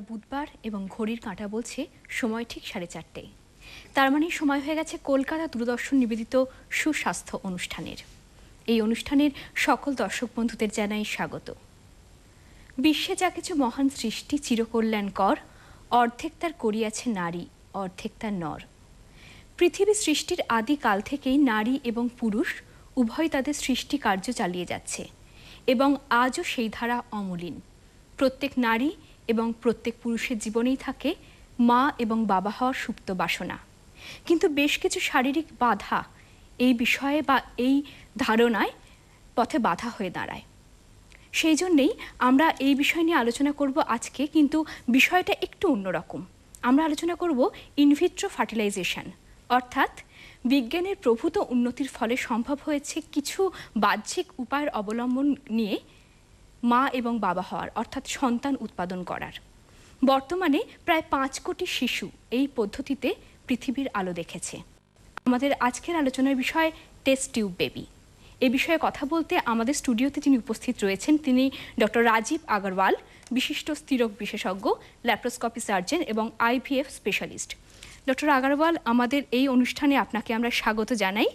আটটা বুধবার এবং ঘড়ির কাঁটা বলছে সময় ঠিক সাড়ে চারটে তার মানে সময় হয়ে গেছে কলকাতা দূরদর্শন নিবেদিত সুস্বাস্থ্য অনুষ্ঠানের এই অনুষ্ঠানের সকল দর্শক বন্ধুদের জানাই স্বাগত বিশ্বে যা কিছু মহান সৃষ্টি চিরকল্যাণ কর অর্ধেক তার করিয়াছে নারী অর্ধেক তার নর পৃথিবী সৃষ্টির আদি কাল থেকেই নারী এবং পুরুষ উভয় তাদের সৃষ্টি কার্য চালিয়ে যাচ্ছে এবং আজও সেই ধারা অমলিন প্রত্যেক নারী এবং প্রত্যেক পুরুষের জীবনেই থাকে মা এবং বাবা হওয়ার সুপ্ত বাসনা কিন্তু বেশ কিছু শারীরিক বাধা এই বিষয়ে বা এই ধারণায় পথে বাধা হয়ে দাঁড়ায় সেই জন্যেই আমরা এই বিষয় নিয়ে আলোচনা করব আজকে কিন্তু বিষয়টা একটু অন্যরকম আমরা আলোচনা করব ইনভিট্রো ফার্টিলাইজেশন অর্থাৎ বিজ্ঞানের প্রভূত উন্নতির ফলে সম্ভব হয়েছে কিছু বাহ্যিক উপায়ের অবলম্বন নিয়ে মা এবং বাবা হওয়ার অর্থাৎ সন্তান উৎপাদন করার বর্তমানে প্রায় পাঁচ কোটি শিশু এই পদ্ধতিতে পৃথিবীর আলো দেখেছে আমাদের আজকের আলোচনার বিষয় টেস্ট টিউব বেবি এ বিষয়ে কথা বলতে আমাদের স্টুডিওতে যিনি উপস্থিত রয়েছেন তিনি ডক্টর রাজীব আগরওয়াল বিশিষ্ট স্থিরক বিশেষজ্ঞ ল্যাপ্রোস্কপি সার্জন এবং আইভিএফ স্পেশালিস্ট ডক্টর আগারওয়াল আমাদের এই অনুষ্ঠানে আপনাকে আমরা স্বাগত জানাই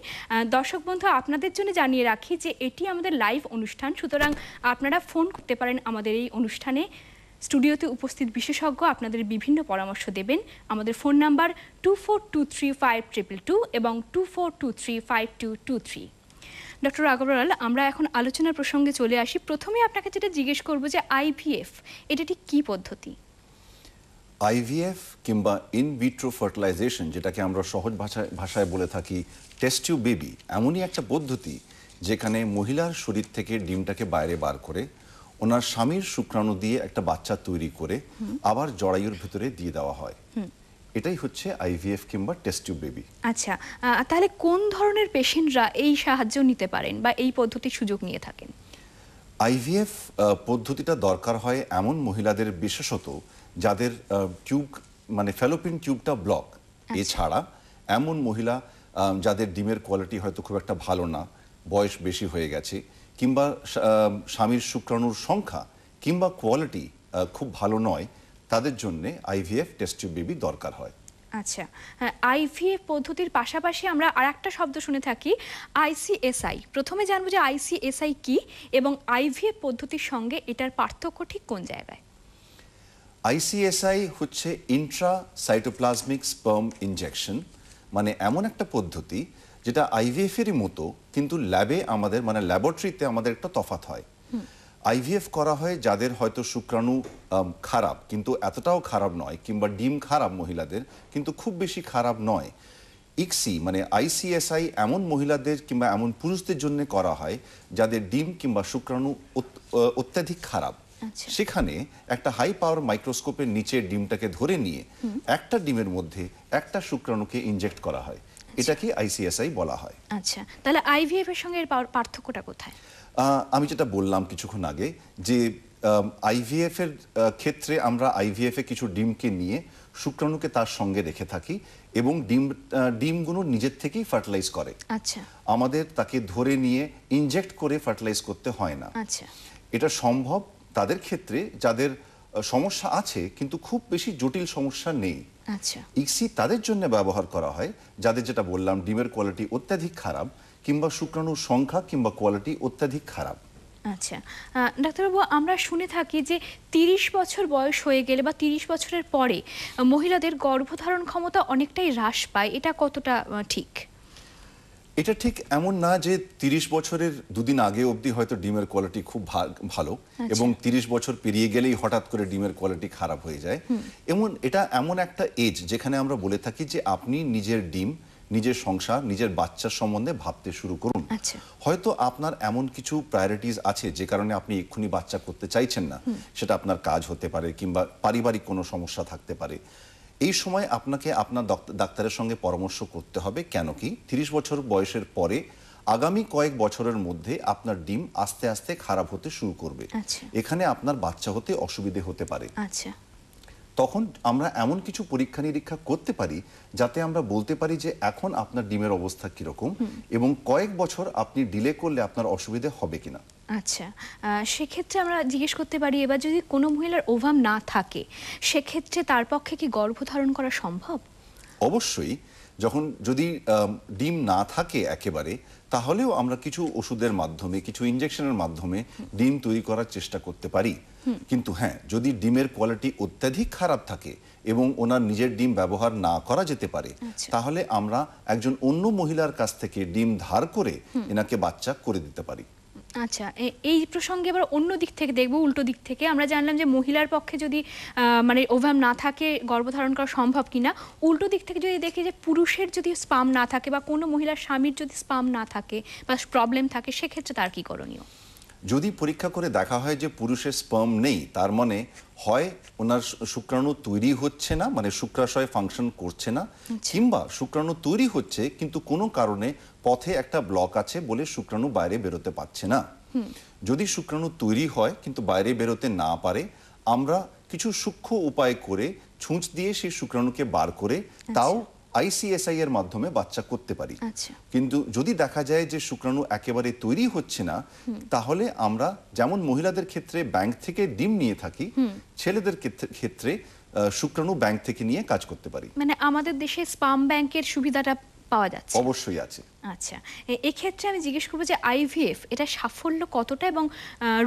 দর্শক বন্ধু আপনাদের জন্য জানিয়ে রাখি যে এটি আমাদের লাইভ অনুষ্ঠান সুতরাং আপনারা ফোন করতে পারেন আমাদের এই অনুষ্ঠানে স্টুডিওতে উপস্থিত বিশেষজ্ঞ আপনাদের বিভিন্ন পরামর্শ দেবেন আমাদের phone number two four two three five triple two এবং two four two three five two two three doctor Agarwal আমরা এখন আলোচনার প্রসঙ্গে চলে আসি প্রথমে আপনাকে যেটা জিজ্ঞেস করব যে আইভিএফ এটা ঠিক কী পদ্ধতি আইভিএফ কিংবা ইন ভিট্রো ফার্টিলাইজেশন যেটাকে আমরা সহজ ভাষায় ভাষায় বলে থাকি টেস্টিউ বেবি এমনই একটা পদ্ধতি যেখানে মহিলার শরীর থেকে ডিমটাকে বাইরে বার করে ওনার স্বামীর শুক্রাণু দিয়ে একটা বাচ্চা তৈরি করে আবার জড়াইয়ের ভেতরে দিয়ে দেওয়া হয় এটাই হচ্ছে আইভিএফ কিংবা টেস্টিউ বেবি আচ্ছা তাহলে কোন ধরনের পেশেন্টরা এই সাহায্য নিতে পারেন বা এই পদ্ধতির সুযোগ নিয়ে থাকেন আইভিএফ পদ্ধতিটা দরকার হয় এমন মহিলাদের বিশেষত যাদের টিউব মানে ফ্যালোপিন টিউবটা ব্লক এছাড়া এমন মহিলা যাদের ডিমের কোয়ালিটি হয়তো খুব একটা ভালো না বয়স বেশি হয়ে গেছে কিংবা স্বামীর শুক্রাণুর সংখ্যা কিংবা কোয়ালিটি খুব ভালো নয় তাদের জন্যে আইভিএফ টেস্ট টিউব বেবি দরকার হয় আচ্ছা হ্যাঁ আইভিএফ পদ্ধতির পাশাপাশি আমরা আর একটা শব্দ শুনে থাকি আইসিএসআই প্রথমে জানবো যে আইসিএসআই কি এবং আইভিএফ পদ্ধতির সঙ্গে এটার পার্থক্য ঠিক কোন জায়গায় আইসিএসআই হচ্ছে ইন্ট্রা সাইটোপ্লাজমিক স্পার্ম ইনজেকশন মানে এমন একটা পদ্ধতি যেটা আইভিএফেরই মতো কিন্তু ল্যাবে আমাদের মানে ল্যাবরেটরিতে আমাদের একটা তফাত হয় আইভিএফ করা হয় যাদের হয়তো শুক্রাণু খারাপ কিন্তু এতটাও খারাপ নয় কিংবা ডিম খারাপ মহিলাদের কিন্তু খুব বেশি খারাপ নয় ইক্সি মানে আইসিএসআই এমন মহিলাদের কিংবা এমন পুরুষদের জন্য করা হয় যাদের ডিম কিংবা শুক্রাণু অত্যাধিক খারাপ আচ্ছা। সেখানে একটা হাই পাওয়ার মাইক্রোস্কোপের নিচে ডিমটাকে ধরে নিয়ে একটা ডিমের মধ্যে একটা শুক্রাণুকে ইনজেক্ট করা হয় আচ্ছা। এটাকে আইসিএসআই বলা হয় আচ্ছা তাহলে আইভিএফ এর সঙ্গে এর পার্থক্যটা কোথায় আমি যেটা বললাম কিছুক্ষণ আগে যে আইভিএফ এর ক্ষেত্রে আমরা আইভিএফ এ কিছু ডিমকে নিয়ে শুক্রাণুকে তার সঙ্গে রেখে থাকি এবং ডিম ডিমগুলো নিজের থেকেই ফার্টিলাইজ করে আচ্ছা আমাদের তাকে ধরে নিয়ে ইনজেক্ট করে ফার্টিলাইজ করতে হয় না আচ্ছা এটা সম্ভব তাদের ক্ষেত্রে যাদের সমস্যা আছে কিন্তু খুব বেশি জটিল সমস্যা নেই আচ্ছা ইক্সি তাদের জন্য ব্যবহার করা হয় যাদের যেটা বললাম ডিমের কোয়ালিটি অত্যাধিক খারাপ কিংবা শুক্রাণুর সংখ্যা কিংবা কোয়ালিটি অত্যাধিক খারাপ আচ্ছা ডাক্তারবাবু আমরা শুনে থাকি যে ৩০ বছর বয়স হয়ে গেলে বা ৩০ বছরের পরে মহিলাদের গর্ভধারণ ক্ষমতা অনেকটাই হ্রাস পায় এটা কতটা ঠিক এটা ঠিক এমন না যে ৩০ বছরের দুদিন আগে অবধি হয়তো ডিমের কোয়ালিটি খুব ভালো আচ্ছা। এবং ৩০ বছর পেরিয়ে গেলেই হঠাৎ করে ডিমের কোয়ালিটি খারাপ হয়ে যায় এমন এটা এমন একটা এজ যেখানে আমরা বলে থাকি যে আপনি নিজের ডিম নিজের সংসার নিজের বাচ্চার সম্বন্ধে ভাবতে শুরু করুন আচ্ছা। হয়তো আপনার এমন কিছু প্রায়োরিটিস আছে যে কারণে আপনি এক্ষুনি বাচ্চা করতে চাইছেন না সেটা আপনার কাজ হতে পারে কিংবা পারিবারিক কোনো সমস্যা থাকতে পারে এই সময় আপনাকে আপনার ডাক্তারের সঙ্গে পরামর্শ করতে হবে কেন কি তিরিশ বছর বয়সের পরে আগামী কয়েক বছরের মধ্যে আপনার ডিম আস্তে আস্তে খারাপ হতে শুরু করবে আচ্ছা। এখানে আপনার বাচ্চা হতে অসুবিধে হতে পারে আচ্ছা তখন আমরা এমন কিছু পরীক্ষা নিরীক্ষা করতে পারি যাতে আমরা বলতে পারি যে এখন আপনার ডিমের অবস্থা কীরকম এবং কয়েক বছর আপনি ডিলে করলে আপনার অসুবিধে হবে কিনা আচ্ছা সেক্ষেত্রে আমরা জিজ্ঞেস করতে পারি এবার যদি কোনো মহিলার ওভাম না থাকে সেক্ষেত্রে তার পক্ষে কি গর্ভ ধারণ করা সম্ভব অবশ্যই যখন যদি ডিম না থাকে একেবারে তাহলেও আমরা কিছু ওষুধের মাধ্যমে কিছু ইঞ্জেকশনের মাধ্যমে ডিম তৈরি করার চেষ্টা করতে পারি কিন্তু হ্যাঁ যদি ডিমের কোয়ালিটি অত্যাধিক খারাপ থাকে এবং ওনার নিজের ডিম ব্যবহার না করা যেতে পারে আচ্ছা। তাহলে আমরা একজন অন্য মহিলার কাছ থেকে ডিম ধার করে এনাকে বাচ্চা করে দিতে পারি আচ্ছা এই প্রসঙ্গে আবার অন্য দিক থেকে দেখব উল্টো দিক থেকে আমরা জানলাম যে মহিলার পক্ষে যদি মানে ওভাম না থাকে গর্ভধারণ করা সম্ভব কিনা উল্টো দিক থেকে যদি দেখি যে পুরুষের যদি স্পাম না থাকে বা কোনো মহিলার স্বামীর যদি স্পাম না থাকে বা প্রবলেম থাকে সেক্ষেত্রে তার কী করণীয় যদি পরীক্ষা করে দেখা হয় যে পুরুষের স্পার্ম নেই তার মানে হয় ওনার শুক্রাণু তৈরি হচ্ছে না মানে শুক্রাশয় ফাংশন করছে না আচ্ছা। কিংবা শুক্রাণু তৈরি হচ্ছে কিন্তু কোনো কারণে পথে একটা ব্লক আছে বলে শুক্রাণু বাইরে বেরোতে পারছে না যদি শুক্রাণু তৈরি হয় কিন্তু বাইরে বেরোতে না পারে আমরা কিছু সূক্ষ্ম উপায় করে ছুঁচ দিয়ে সেই শুক্রাণুকে বার করে তাও আচ্ছা। আইসিএসআই এর মাধ্যমে বাচ্চা করতে পারি আচ্ছা। কিন্তু যদি দেখা যায় যে শুক্রাণু একেবারে তৈরি হচ্ছে না তাহলে আমরা যেমন মহিলাদের ক্ষেত্রে ব্যাংক থেকে ডিম নিয়ে থাকি ছেলেদের ক্ষেত্রে শুক্রাণু ব্যাংক থেকে নিয়ে কাজ করতে পারি মানে আমাদের দেশে স্পাম ব্যাংকের সুবিধাটা পাওয়া যাচ্ছে অবশ্যই আছে আচ্ছা এই ক্ষেত্রে আমি জিজ্ঞেস করবো যে আইভিএফ এটা সাফল্য কতটা এবং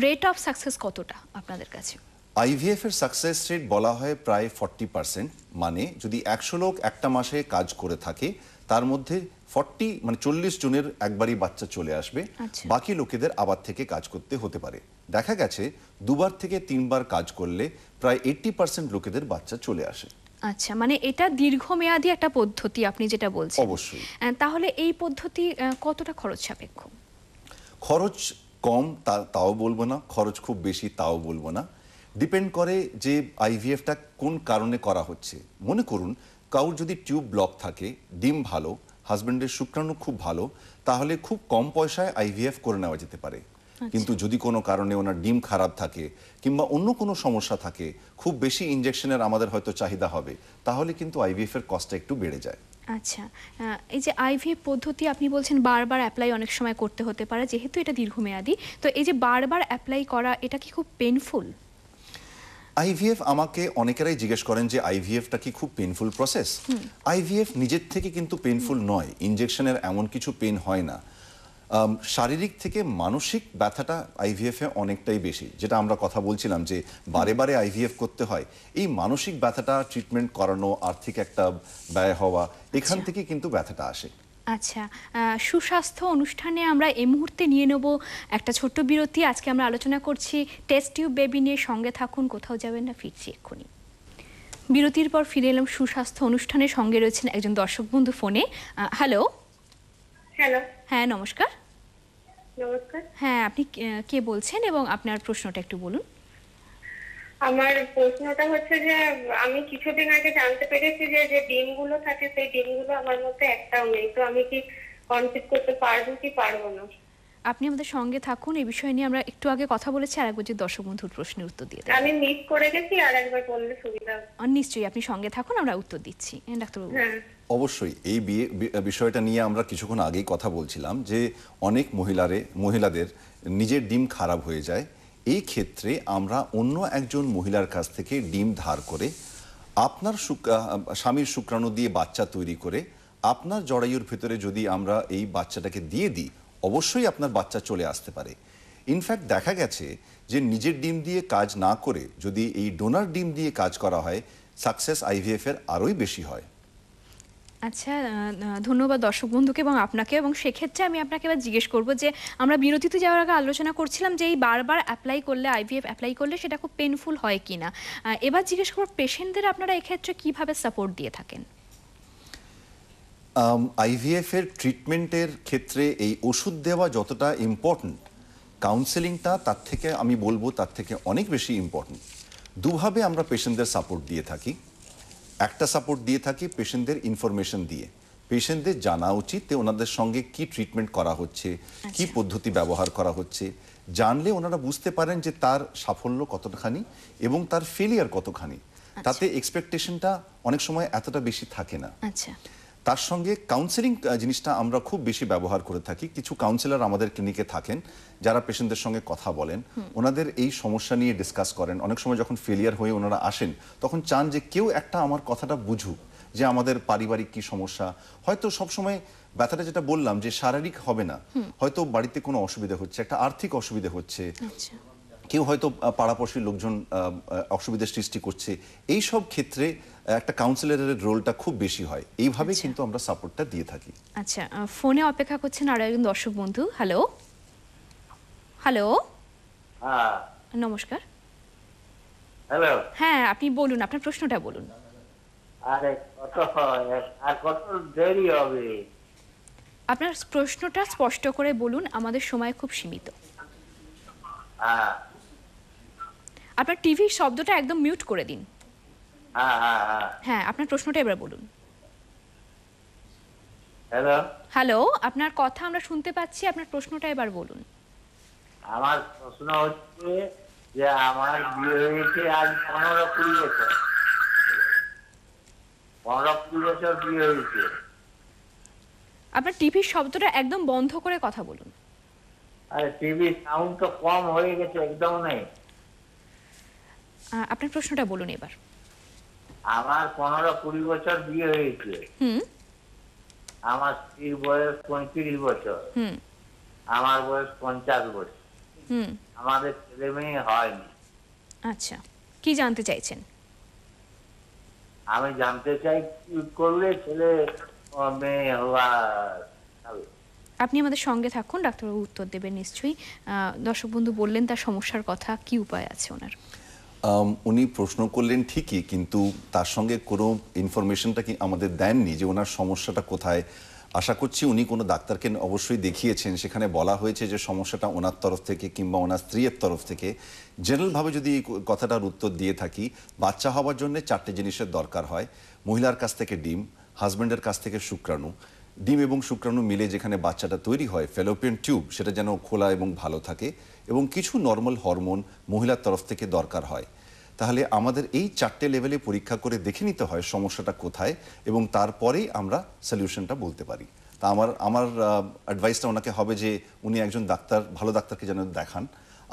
রেট অফ সাকসেস কতটা আপনাদের কাছে আইভিএফ এর সাকসেস রেট বলা হয় প্রায় ফর্টি পার্সেন্ট মানে যদি একশো লোক একটা মাসে কাজ করে থাকে তার মধ্যে ফর্টি মানে চল্লিশ জনের একবারই বাচ্চা চলে আসবে আচ্ছা। বাকি লোকেদের আবার থেকে কাজ করতে হতে পারে দেখা গেছে দুবার থেকে তিনবার কাজ করলে প্রায় এইট্টি পার্সেন্ট লোকেদের বাচ্চা চলে আসে আচ্ছা মানে এটা দীর্ঘমেয়াদী একটা পদ্ধতি আপনি যেটা বলছেন অবশ্যই তাহলে এই পদ্ধতি কতটা খরচ সাপেক্ষ খরচ কম তাও বলবো না খরচ খুব বেশি তাও বলবো না ডিপেন্ড করে যে আইভিএফটা কোন কারণে করা হচ্ছে মনে করুন কাউর যদি টিউব ব্লক থাকে ডিম ভালো হাজব্যান্ডের শুক্রাণু খুব ভালো তাহলে খুব কম পয়সায় আইভিএফ করে নেওয়া যেতে পারে আচ্ছা। কিন্তু যদি কোনো কারণে ওনার ডিম খারাপ থাকে কিংবা অন্য কোনো সমস্যা থাকে খুব বেশি ইনজেকশনের আমাদের হয়তো চাহিদা হবে তাহলে কিন্তু আইভিএফ এর কস্টটা একটু বেড়ে যায় আচ্ছা এই যে আইভিএফ পদ্ধতি আপনি বলছেন বারবার অ্যাপ্লাই অনেক সময় করতে হতে পারে যেহেতু এটা দীর্ঘমেয়াদী তো এই যে বারবার অ্যাপ্লাই করা এটা কি খুব পেনফুল আইভিএফ আমাকে অনেকেরাই জিজ্ঞেস করেন যে আইভিএফটা কি খুব পেনফুল প্রসেস আইভিএফ নিজের থেকে কিন্তু পেনফুল নয় ইনজেকশনের এমন কিছু পেন হয় না শারীরিক থেকে মানসিক ব্যথাটা আইভিএফে অনেকটাই বেশি যেটা আমরা কথা বলছিলাম যে বারে বারে আইভিএফ করতে হয় এই মানসিক ব্যথাটা ট্রিটমেন্ট করানো আর্থিক একটা ব্যয় হওয়া এখান আচ্ছা। থেকে কিন্তু ব্যথাটা আসে আচ্ছা সুস্বাস্থ্য অনুষ্ঠানে আমরা এই মুহূর্তে নিয়ে নেব একটা ছোট্ট বিরতি আজকে আমরা আলোচনা করছি টেস্ট টিউব বেবি নিয়ে সঙ্গে থাকুন কোথাও যাবেন না ফিরছি এক্ষুনি বিরতির পর ফিরে এলাম সুস্বাস্থ্য অনুষ্ঠানের সঙ্গে রয়েছেন একজন দর্শক বন্ধু ফোনে হ্যালো হ্যালো হ্যাঁ নমস্কার নমস্কার হ্যাঁ আপনি কে বলছেন এবং আপনার প্রশ্নটা একটু বলুন আমার প্রশ্নটা হচ্ছে যে আমি কিছুদিন আগে জানতে পেরেছি যে যে ডিমগুলো থাকে সেই ডিমগুলো আমার মধ্যে একটাও নেই তো আমি কি কনসিভ করতে পারবো কি পারবো না আপনি আমাদের সঙ্গে থাকুন এই বিষয় নিয়ে আমরা একটু আগে কথা বলেছি আর একবার যে দর্শক বন্ধুর প্রশ্নের উত্তর দিয়ে দেবো আমি মিস করে গেছি আর একবার বললে সুবিধা নিশ্চয়ই আপনি সঙ্গে থাকুন আমরা উত্তর দিচ্ছি ডাক্তারবাবু হ্যাঁ। অবশ্যই এই বিয়ে বিষয়টা নিয়ে আমরা কিছুক্ষণ আগেই কথা বলছিলাম যে অনেক মহিলারে মহিলাদের নিজের ডিম খারাপ হয়ে যায় এই ক্ষেত্রে আমরা অন্য একজন মহিলার কাছ থেকে ডিম ধার করে আপনার স্বামীর শুক্রাণু দিয়ে বাচ্চা তৈরি করে আপনার জড়াইয়ের ভেতরে যদি আমরা এই বাচ্চাটাকে দিয়ে দিই অবশ্যই আপনার বাচ্চা চলে আসতে পারে ইনফ্যাক্ট দেখা গেছে যে নিজের ডিম দিয়ে কাজ না করে যদি এই ডোনার ডিম দিয়ে কাজ করা হয় সাকসেস আইভিএফের আরোই বেশি হয় আচ্ছা ধন্যবাদ দর্শক বন্ধুকে এবং আপনাকে এবং সেক্ষেত্রে আমি আপনাকে এবার জিজ্ঞেস করব যে আমরা বিরতিতে যাওয়ার আগে আলোচনা করছিলাম যে এই বারবার অ্যাপ্লাই করলে আইভিএফ অ্যাপ্লাই করলে সেটা খুব পেনফুল হয় কি না এবার জিজ্ঞেস করবো পেশেন্টদের আপনারা এক্ষেত্রে কীভাবে সাপোর্ট দিয়ে থাকেন আইভিএফ এর ট্রিটমেন্টের ক্ষেত্রে এই ওষুধ দেওয়া যতটা ইম্পর্টেন্ট কাউন্সেলিংটা তার থেকে আমি বলবো তার থেকে অনেক বেশি ইম্পর্টেন্ট দুভাবে আমরা পেশেন্টদের সাপোর্ট দিয়ে থাকি একটা সাপোর্ট দিয়ে থাকি পেশেন্টদের ইনফরমেশন দিয়ে পেশেন্টদের জানা উচিত যে ওনাদের সঙ্গে কি ট্রিটমেন্ট করা হচ্ছে কি আচ্ছা। পদ্ধতি ব্যবহার করা হচ্ছে জানলে ওনারা বুঝতে পারেন যে তার সাফল্য কতখানি এবং তার ফেলিয়ার কতখানি আচ্ছা। তাতে এক্সপেকটেশনটা অনেক সময় এতটা বেশি থাকে না আচ্ছা। তার সঙ্গে কাউন্সেলিং জিনিসটা আমরা খুব বেশি ব্যবহার করে থাকি কিছু কাউন্সেলর আমাদের ক্লিনিকে থাকেন যারা পেশেন্টদের সঙ্গে কথা বলেন ওনাদের এই সমস্যা নিয়ে ডিসকাস করেন অনেক সময় যখন ফেলিয়ার হয়ে ওনারা আসেন তখন চান যে কেউ একটা আমার কথাটা বুঝুক যে আমাদের পারিবারিক কি সমস্যা হয়তো সবসময় ব্যথাটা যেটা বললাম যে শারীরিক হবে না হয়তো বাড়িতে কোনো অসুবিধা হচ্ছে একটা আর্থিক অসুবিধা হচ্ছে আচ্ছা। কেউ হয়তো পাড়াপড়শির লোকজন অসুবিধার সৃষ্টি করছে এই সব ক্ষেত্রে একটা কাউন্সিলরের রোলটা খুব বেশি হয় এইভাবে আচ্ছা। কিন্তু আমরা সাপোর্টটা দিয়ে থাকি আচ্ছা ফোনে অপেক্ষা করছেন আরো একজন দর্শক বন্ধু হ্যালো হ্যালো হ্যাঁ নমস্কার হ্যালো হ্যাঁ আপনি বলুন আপনার প্রশ্নটা বলুন আরে কত আর কত দেরি হবে আপনার প্রশ্নটা স্পষ্ট করে বলুন আমাদের সময় খুব সীমিত হ্যাঁ। আপনার টিভির শব্দটা একদম মিউট করে দিন হ্যাঁ, হ্যাঁ, হ্যাঁ। আপনার প্রশ্নটা এবার বলুন হ্যালো হ্যালো আপনার কথা আমরা শুনতে পাচ্ছি আপনার প্রশ্নটা এবার বলুন আমার প্রশ্ন হচ্ছে যে আমার বিয়ে হয়েছে আজ পনেরো কুড়ি বছর পনেরো কুড়ি বছর বিয়ে হয়েছে আপনার টিভির শব্দটা একদম বন্ধ করে কথা বলুন আরে টিভি সাউন্ড তো কম হয়ে গেছে একদম নেই আপনার প্রশ্নটা বলুন এবার আমার পনেরো কুড়ি বছর বিয়ে হয়েছে আমার স্ত্রীর বয়স পঁয়ত্রিশ বছর আমার বয়স পঞ্চাশ বছর আমাদের ছেলে মেয়ে হয়নি আচ্ছা কি জানতে চাইছেন আমি জানতে চাই কি করলে ছেলে মেয়ে আপনি আমাদের সঙ্গে থাকুন ডাক্তারবাবু উত্তর দেবেন নিশ্চয়ই আহ, দর্শক বন্ধু বললেন তার সমস্যার কথা কি উপায় আছে ওনার উনি প্রশ্ন করলেন ঠিকই কিন্তু তার সঙ্গে কোনো ইনফরমেশনটা কি আমাদের দেননি যে ওনার সমস্যাটা কোথায় আশা করছি উনি কোনো ডাক্তারকে অবশ্যই দেখিয়েছেন সেখানে বলা হয়েছে যে সমস্যাটা ওনার তরফ থেকে কিংবা ওনার স্ত্রীর তরফ থেকে জেনারেলভাবে যদি কথাটার উত্তর দিয়ে থাকি বাচ্চা হওয়ার জন্য চারটে জিনিসের দরকার হয় মহিলার কাছ থেকে ডিম হাজব্যান্ডের কাছ থেকে শুক্রাণু ডিম এবং শুক্রাণু মিলে যেখানে বাচ্চাটা তৈরি হয় ফেলোপিয়ান টিউব সেটা যেন খোলা এবং ভালো থাকে এবং কিছু নর্মাল হরমোন মহিলার তরফ থেকে দরকার হয় তাহলে আমাদের এই চারটে লেভেলে পরীক্ষা করে দেখে নিতে হয় সমস্যাটা কোথায় এবং তারপরেই আমরা সলিউশনটা বলতে পারি তা আমার আমার অ্যাডভাইসটা ওনাকে হবে যে উনি একজন ডাক্তার ভালো ডাক্তারকে যেন দেখান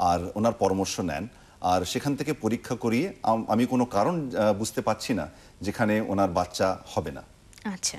আর ওনার পরামর্শ নেন আর সেখান থেকে পরীক্ষা করিয়ে আমি কোনো কারণ বুঝতে পারছি না যেখানে ওনার বাচ্চা হবে না আচ্ছা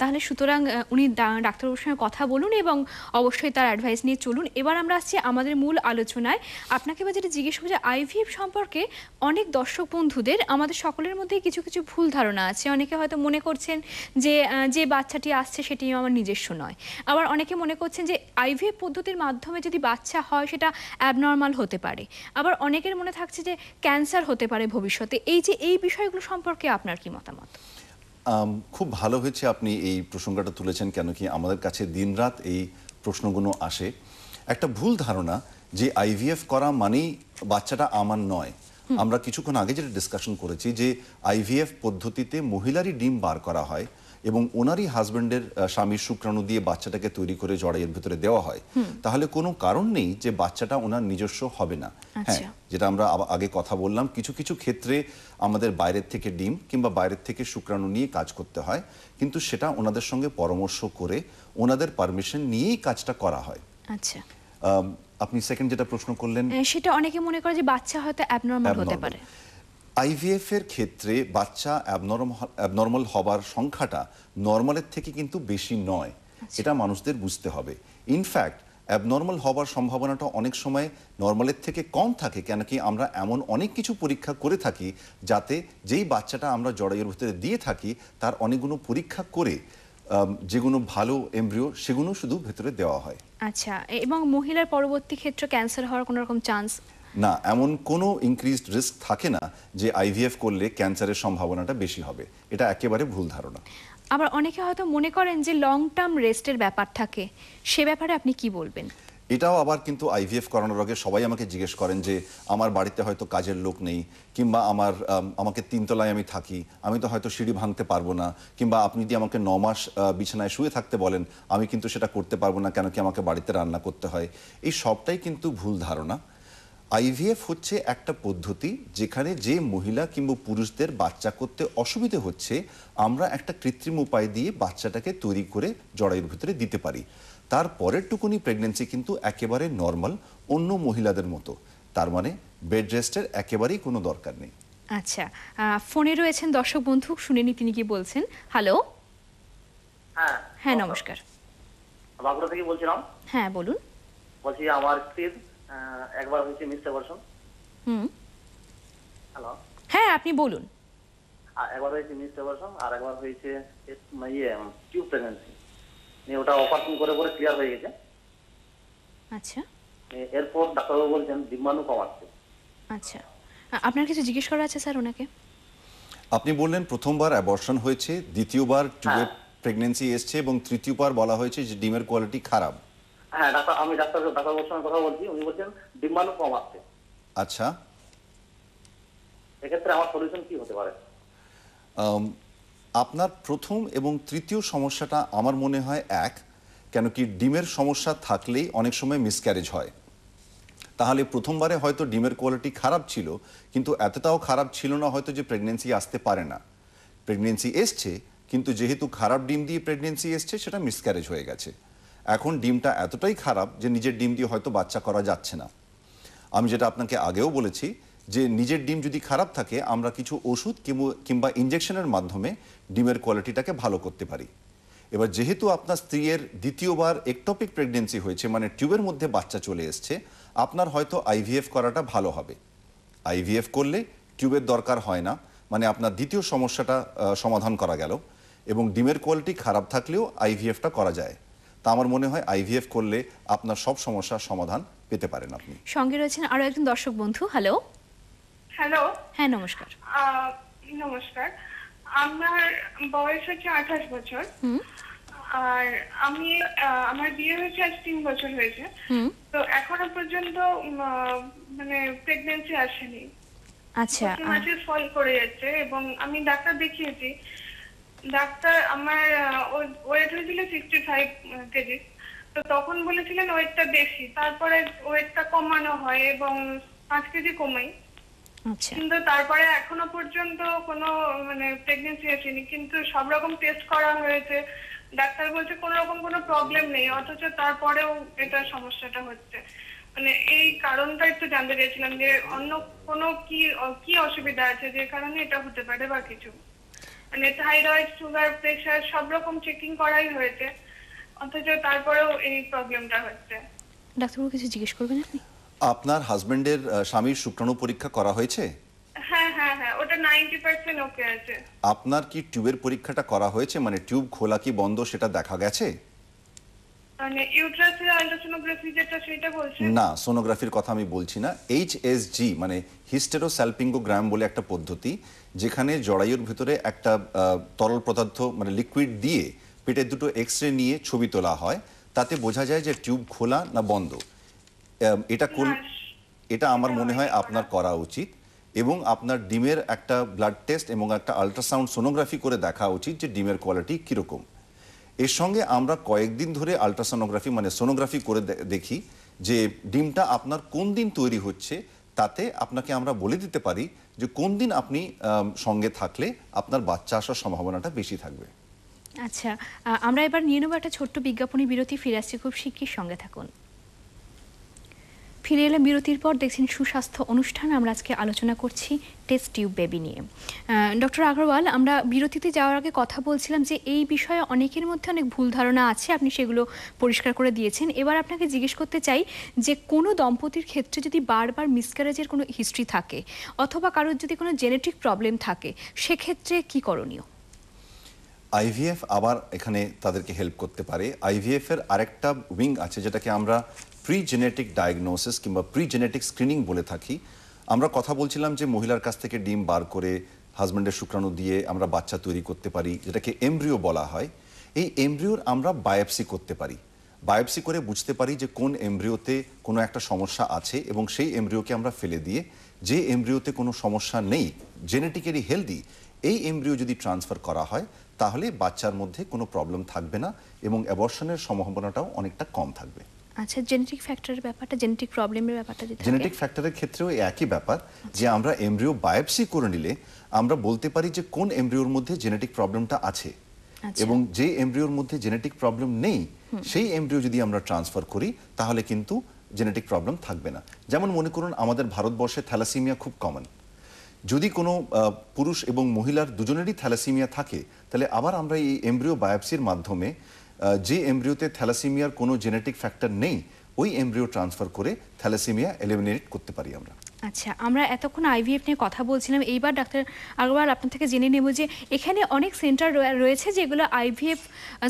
তাহলে সুতরাং উনি ডাক্তারবাবুর সঙ্গে কথা বলুন এবং অবশ্যই তার অ্যাডভাইস নিয়ে চলুন এবার আমরা আসছি আমাদের মূল আলোচনায় আপনাকে এবার যেটা জিজ্ঞেস করবো যে আইভিএফ সম্পর্কে অনেক দর্শক বন্ধুদের আমাদের সকলের মধ্যে কিছু কিছু ভুল ধারণা আছে অনেকে হয়তো মনে করছেন যে যে বাচ্চাটি আসছে সেটি আমার নিজস্ব নয় আবার অনেকে মনে করছেন যে আইভিএফ পদ্ধতির মাধ্যমে যদি বাচ্চা হয় সেটা অ্যাবনর্মাল হতে পারে আবার অনেকের মনে থাকছে যে ক্যান্সার হতে পারে ভবিষ্যতে এই যে এই বিষয়গুলো সম্পর্কে আপনার কি মতামত খুব ভালো হয়েছে আপনি এই প্রসঙ্গটা তুলেছেন কেন কি আমাদের কাছে দিনরাত এই প্রশ্নগুলো আসে একটা ভুল ধারণা যে আইভিএফ করা মানেই বাচ্চাটা আমার নয় আমরা কিছুক্ষণ আগে যেটা ডিসকাশন করেছি যে আইভিএফ পদ্ধতিতে মহিলারই ডিম বার করা হয় এবং ওনারই হাজব্যান্ডের স্বামীর শুক্রাণু দিয়ে বাচ্চাটাকে তৈরি করে জড়াইয়ের ভেতরে দেওয়া হয় তাহলে কোনো কারণ নেই যে বাচ্চাটা ওনার নিজস্ব হবে না হ্যাঁ আচ্ছা। যেটা আমরা আগে কথা বললাম কিছু কিছু ক্ষেত্রে আমাদের বাইরের থেকে ডিম কিংবা বাইরের থেকে শুক্রাণু নিয়ে কাজ করতে হয় কিন্তু সেটা ওনাদের সঙ্গে পরামর্শ করে ওনাদের পারমিশন নিয়েই কাজটা করা হয় আচ্ছা আপনি সেকেন্ড যেটা প্রশ্ন করলেন সেটা অনেকে মনে করে যে বাচ্চা হয়তো অ্যাবনর্মাল হতে পারে আইভিএফ এর ক্ষেত্রে বাচ্চা অ্যাবনর্মাল হবার সংখ্যাটা নর্মালের থেকে কিন্তু বেশি নয় আচ্ছা। এটা মানুষদের বুঝতে হবে ইনফ্যাক্ট অ্যাবনর্মাল হবার সম্ভাবনাটা অনেক সময় নর্মালের থেকে কম থাকে কেন কি আমরা এমন অনেক কিছু পরীক্ষা করে থাকি যাতে যেই বাচ্চাটা আমরা জড়াইয়ের ভিতরে দিয়ে থাকি তার অনেকগুলো পরীক্ষা করে যেগুলো ভালো এমব্রিও সেগুলো শুধু ভেতরে দেওয়া হয় আচ্ছা এবং মহিলার পরবর্তী ক্ষেত্রে ক্যান্সার হওয়ার কোনো রকম চান্স না এমন কোনো ইনক্রিজড রিস্ক থাকে না যে আইভিএফ করলে ক্যান্সারের সম্ভাবনাটা বেশি হবে এটা একেবারে ভুল ধারণা আবার অনেকে হয়তো মনে করেন যে লং টার্ম রেস্টের ব্যাপার থাকে সে ব্যাপারে আপনি কি বলবেন এটাও আবার কিন্তু আইভিএফ করানোর আগে সবাই আমাকে জিজ্ঞেস করেন যে আমার বাড়িতে হয়তো কাজের লোক নেই কিংবা আমার আমাকে তিনতলায় আমি থাকি আমি তো হয়তো সিঁড়ি ভাঙতে পারবো না কিংবা আপনি যদি আমাকে ন মাস বিছানায় শুয়ে থাকতে বলেন আমি কিন্তু সেটা করতে পারবো না কেন কি আমাকে বাড়িতে রান্না করতে হয় এই সবটাই কিন্তু ভুল ধারণা আইভিএফ হচ্ছে একটা পদ্ধতি যেখানে যে মহিলা কিংবা পুরুষদের বাচ্চা করতে অসুবিধে হচ্ছে আমরা একটা কৃত্রিম উপায় দিয়ে বাচ্চাটাকে তৈরি করে জড়াইয়ের ভিতরে দিতে পারি তার পরের টুকুনি প্রেগনেন্সি কিন্তু একেবারে নর্মাল অন্য মহিলাদের মতো তার মানে বেড রেস্টের একেবারেই কোনো দরকার নেই আচ্ছা ফোনে রয়েছেন দর্শক বন্ধু শুনেনি তিনি কি বলছেন হ্যালো হ্যাঁ হ্যাঁ নমস্কার থেকে বলছিলাম হ্যাঁ বলুন বলছি আমার স্ত্রীর একবার হয়েছে মিস্টার বর্ষণ হুম হ্যালো হ্যাঁ আপনি বলুন একবার হয়েছে মিস্টার বর্ষণ আর একবার হয়েছে ইয়ে টিউব প্রেগনেন্সি ওটা অপারেশন করে করে ক্লিয়ার হয়ে গেছে আচ্ছা এরপর ডাক্তারবাবু বলছেন ডিম্বাণু কমাচ্ছে আচ্ছা আপনার কিছু জিজ্ঞেস করা আছে স্যার ওনাকে আপনি বললেন প্রথমবার অ্যাবর্শন হয়েছে দ্বিতীয়বার টিউবের প্রেগন্যান্সি এসছে এবং তৃতীয়বার বলা হয়েছে যে ডিমের কোয়ালিটি খারাপ হ্যাঁ ডাক্তার আমি ডাক্তার কথা বলছি উনি বলছেন ডিম্বাণু কম আসছে আচ্ছা এক্ষেত্রে আমার সলিউশন কি হতে পারে আপনার প্রথম এবং তৃতীয় সমস্যাটা আমার মনে হয় এক কেন কি ডিমের সমস্যা থাকলেই অনেক সময় মিসক্যারেজ হয় তাহলে প্রথমবারে হয়তো ডিমের কোয়ালিটি খারাপ ছিল কিন্তু এতটাও খারাপ ছিল না হয়তো যে প্রেগনেন্সি আসতে পারে না প্রেগনেন্সি এসছে কিন্তু যেহেতু খারাপ ডিম দিয়ে প্রেগনেন্সি এসছে সেটা মিসক্যারেজ হয়ে গেছে এখন ডিমটা এতটাই খারাপ যে নিজের ডিম দিয়ে হয়তো বাচ্চা করা যাচ্ছে না আমি যেটা আপনাকে আগেও বলেছি যে নিজের ডিম যদি খারাপ থাকে আমরা কিছু ওষুধ কিংবা ইঞ্জেকশনের মাধ্যমে ডিমের কোয়ালিটিটাকে ভালো করতে পারি এবার যেহেতু আপনার স্ত্রীর দ্বিতীয়বার একটপিক প্রেগনেন্সি হয়েছে মানে টিউবের মধ্যে বাচ্চা চলে এসছে আপনার হয়তো আইভিএফ করাটা ভালো হবে আইভিএফ করলে টিউবের দরকার হয় না মানে আপনার দ্বিতীয় সমস্যাটা সমাধান করা গেল এবং ডিমের কোয়ালিটি খারাপ থাকলেও আইভিএফটা করা যায় তা আমার মনে হয় আইভিএফ করলে আপনার সব সমস্যার সমাধান পেতে পারেন আপনি সঙ্গে রয়েছেন আরো একজন দর্শক বন্ধু হ্যালো হ্যালো হ্যাঁ নমস্কার নমস্কার আমার বয়স হচ্ছে আঠাশ বছর আর আমি আমার বিয়ে হয়েছে আজ তিন বছর হয়েছে তো এখনো পর্যন্ত মানে প্রেগনেন্সি আসেনি আচ্ছা মাঝে ফল করে যাচ্ছে এবং আমি ডাক্তার দেখিয়েছি ডাক্তার আমার ওয়েট হয়েছিল সিক্সটি ফাইভ কেজি তো তখন বলেছিলেন ওয়েটটা বেশি তারপরে ওয়েটটা কমানো হয় এবং পাঁচ কেজি কমাই আচ্ছা। কিন্তু তারপরে এখনো পর্যন্ত কোনো মানে প্রেগনেন্সি আসেনি কিন্তু সব রকম টেস্ট করা হয়েছে ডাক্তার বলছে কোনো রকম কোনো প্রবলেম নেই অথচ তারপরেও এটা সমস্যাটা হচ্ছে মানে এই কারণটা একটু জানতে চেয়েছিলাম যে অন্য কোনো কি কি অসুবিধা আছে যে কারণে এটা হতে পারে বা কিছু মানে থাইরয়েড সুগার প্রেশার সব রকম চেকিং করাই হয়েছে অথচ তারপরেও এই প্রবলেমটা হচ্ছে ডাক্তারবাবু কিছু জিজ্ঞেস করবেন আপনি আপনার হাজবেন্ডের স্বামীর শুক্রাণু পরীক্ষা করা হয়েছে হ্যাঁ হ্যাঁ হ্যাঁ ওটা আপনার কি টিউবের পরীক্ষাটা করা হয়েছে মানে টিউব খোলা কি বন্ধ সেটা দেখা গেছে মানে ইউট্রাসের আল্ট্রাসোনোগ্রাফি যেটা সেটা বলছেন না সোনোগ্রাফির কথা আমি বলছি না এইচ এস জি মানে হিস্টেরোস্যালপিঙ্গোগ্রাম বলে একটা পদ্ধতি যেখানে জড়াইয়ের ভেতরে একটা তরল পদার্থ মানে লিকুইড দিয়ে পেটের দুটো এক্স রে নিয়ে ছবি তোলা হয় তাতে বোঝা যায় যে টিউব খোলা না বন্ধ এটা কোন এটা আমার মনে হয় আপনার করা উচিত এবং আপনার ডিমের একটা ব্লাড টেস্ট এবং একটা আলট্রাসাউন্ড সোনোগ্রাফি করে দেখা উচিত যে ডিমের কোয়ালিটি কীরকম এর সঙ্গে আমরা কয়েকদিন ধরে আলট্রাসোনোগ্রাফি মানে সোনোগ্রাফি করে দেখি যে ডিমটা আপনার কোন দিন তৈরি হচ্ছে তাতে আপনাকে আমরা বলে দিতে পারি যে কোন দিন আপনি সঙ্গে থাকলে আপনার বাচ্চা আসার সম্ভাবনাটা বেশি থাকবে আচ্ছা আমরা এবার নিয়ে নেবো একটা ছোট্ট বিজ্ঞাপনী বিরতি ফিরে আসছি খুব শিগগির সঙ্গে থাকুন ফিরে এলাম বিরতির পর দেখছেন সুস্বাস্থ্য অনুষ্ঠান আমরা আজকে আলোচনা করছি টেস্ট টিউব বেবি নিয়ে ডক্টর আগরওয়াল আমরা বিরতিতে যাওয়ার আগে কথা বলছিলাম যে এই বিষয়ে অনেকের মধ্যে অনেক ভুল ধারণা আছে আপনি সেগুলো পরিষ্কার করে দিয়েছেন এবার আপনাকে জিজ্ঞেস করতে চাই যে কোনো দম্পতির ক্ষেত্রে যদি বারবার মিসক্যারেজের কোনো হিস্ট্রি থাকে অথবা কারোর যদি কোনো জেনেটিক প্রবলেম থাকে সেক্ষেত্রে কি করণীয় আইভিএফ আবার এখানে তাদেরকে হেল্প করতে পারে আইভিএফের আরেকটা উইং আছে যেটাকে আমরা প্রি জেনেটিক ডায়াগনোসিস কিংবা প্রি জেনেটিক স্ক্রিনিং বলে থাকি আমরা কথা বলছিলাম যে মহিলার কাছ থেকে ডিম বার করে হাজব্যান্ডের শুক্রাণু দিয়ে আমরা বাচ্চা তৈরি করতে পারি যেটাকে এমব্রিও বলা হয় এই এমব্রিওর আমরা বায়োপসি করতে পারি বায়োপসি করে বুঝতে পারি যে কোন এমব্রিওতে কোনো একটা সমস্যা আছে এবং সেই এমব্রিওকে আমরা ফেলে দিয়ে যে এমব্রিওতে কোনো সমস্যা নেই জেনেটিক্যালি হেলদি এই এমব্রিও যদি ট্রান্সফার করা হয় তাহলে বাচ্চার মধ্যে কোনো প্রবলেম থাকবে না এবং অ্যাবর্শনের সম্ভাবনাটাও অনেকটা কম থাকবে আচ্ছা জেনেটিক ফ্যাক্টরের ব্যাপারটা জেনেটিক প্রবলেমের ব্যাপারটা যেটা জেনেটিক ফ্যাক্টরের ক্ষেত্রেও একই ব্যাপার যে আমরা এমব্রিও বায়োপসি করে নিলে আমরা বলতে পারি যে কোন এমব্রিওর মধ্যে জেনেটিক প্রবলেমটা আছে আচ্ছা। এবং যে এমব্রিওর মধ্যে জেনেটিক প্রবলেম নেই সেই এমব্রিও যদি আমরা ট্রান্সফার করি তাহলে কিন্তু জেনেটিক প্রবলেম থাকবে না যেমন মনে করুন আমাদের ভারতবর্ষে থ্যালাসিমিয়া খুব কমন যদি কোনো পুরুষ এবং মহিলার দুজনেরই থ্যালাসিমিয়া থাকে তাহলে আবার আমরা এই এমব্রিও বায়োপসির মাধ্যমে যে এমব্রিওতে থ্যালাসিমিয়ার কোনো জেনেটিক ফ্যাক্টর নেই ওই এমব্রিও ট্রান্সফার করে থ্যালাসিমিয়া এলিমিনেট করতে পারি আমরা আচ্ছা আমরা এতক্ষণ আইভিএফ নিয়ে কথা বলছিলাম এইবার ডাক্তার আগরওয়াল আপনার থেকে জেনে নেব যে এখানে অনেক সেন্টার রয়েছে যেগুলো আইভিএফ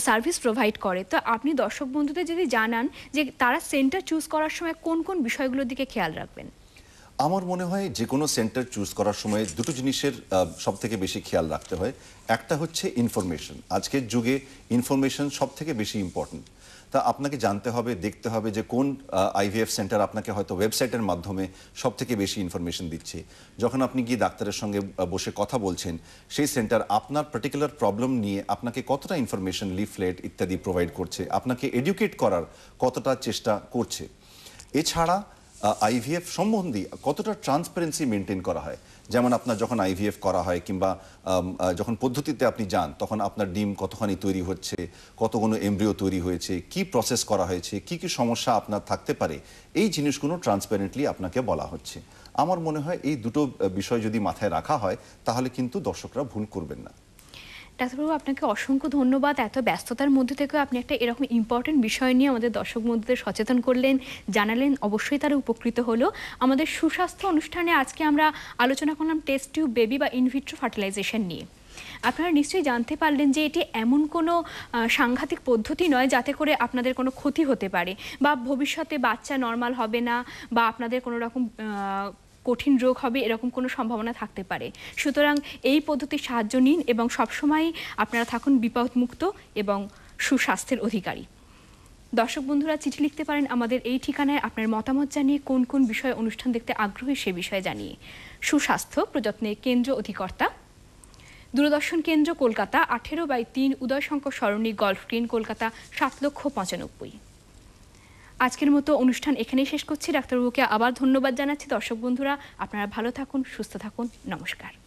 সার্ভিস প্রোভাইড করে তো আপনি দর্শক বন্ধুদের যদি জানান যে তারা সেন্টার চুজ করার সময় কোন কোন বিষয়গুলোর দিকে খেয়াল রাখবেন আমার মনে হয় যে কোনো সেন্টার চুজ করার সময় দুটো জিনিসের সব থেকে বেশি খেয়াল রাখতে হয় একটা হচ্ছে ইনফরমেশন আজকের যুগে ইনফরমেশন সব থেকে বেশি ইম্পর্টেন্ট তা আপনাকে জানতে হবে দেখতে হবে যে কোন আইভিএফ সেন্টার আপনাকে হয়তো ওয়েবসাইটের মাধ্যমে সব থেকে বেশি ইনফরমেশন দিচ্ছে যখন আপনি গিয়ে ডাক্তারের সঙ্গে বসে কথা বলছেন সেই সেন্টার আপনার পার্টিকুলার প্রবলেম নিয়ে আপনাকে কতটা ইনফরমেশন লিফলেট ইত্যাদি প্রোভাইড করছে আপনাকে এডুকেট করার কতটা চেষ্টা করছে এছাড়া আইভিএফ সম্বন্ধে কতটা ট্রান্সপারেন্সি মেনটেন করা হয় যেমন আপনার যখন আইভিএফ করা হয় কিংবা যখন পদ্ধতিতে আপনি যান তখন আপনার ডিম কতখানি তৈরি হচ্ছে কোনো এমব্রিও তৈরি হয়েছে কি প্রসেস করা হয়েছে কি কি সমস্যা আপনার থাকতে পারে এই জিনিসগুলো ট্রান্সপারেন্টলি আপনাকে বলা হচ্ছে আমার মনে হয় এই দুটো বিষয় যদি মাথায় রাখা হয় তাহলে কিন্তু দর্শকরা ভুল করবেন না ডাক্তারবাবু আপনাকে অসংখ্য ধন্যবাদ এত ব্যস্ততার মধ্যে থেকেও আপনি একটা এরকম ইম্পর্টেন্ট বিষয় নিয়ে আমাদের দর্শক মধ্যে সচেতন করলেন জানালেন অবশ্যই তারা উপকৃত হলো আমাদের সুস্বাস্থ্য অনুষ্ঠানে আজকে আমরা আলোচনা করলাম টেস্ট টিউব বেবি বা ইনভিট্রো ফার্টিলাইজেশন নিয়ে আপনারা নিশ্চয়ই জানতে পারলেন যে এটি এমন কোনো সাংঘাতিক পদ্ধতি নয় যাতে করে আপনাদের কোনো ক্ষতি হতে পারে বা ভবিষ্যতে বাচ্চা নর্মাল হবে না বা আপনাদের কোনো রকম কঠিন রোগ হবে এরকম কোনো সম্ভাবনা থাকতে পারে সুতরাং এই পদ্ধতির সাহায্য নিন এবং সবসময় আপনারা থাকুন বিপদমুক্ত এবং সুস্বাস্থ্যের অধিকারী দর্শক বন্ধুরা চিঠি লিখতে পারেন আমাদের এই ঠিকানায় আপনার মতামত জানিয়ে কোন কোন বিষয়ে অনুষ্ঠান দেখতে আগ্রহী সে বিষয়ে জানিয়ে সুস্বাস্থ্য প্রযত্নের কেন্দ্র অধিকর্তা দূরদর্শন কেন্দ্র কলকাতা আঠেরো বাই তিন উদয়শঙ্কর সরণি গল্ফ গ্রিন কলকাতা সাত লক্ষ পঁচানব্বই আজকের মতো অনুষ্ঠান এখানেই শেষ করছি ডাক্তারবাবুকে আবার ধন্যবাদ জানাচ্ছি দর্শক বন্ধুরা আপনারা ভালো থাকুন সুস্থ থাকুন নমস্কার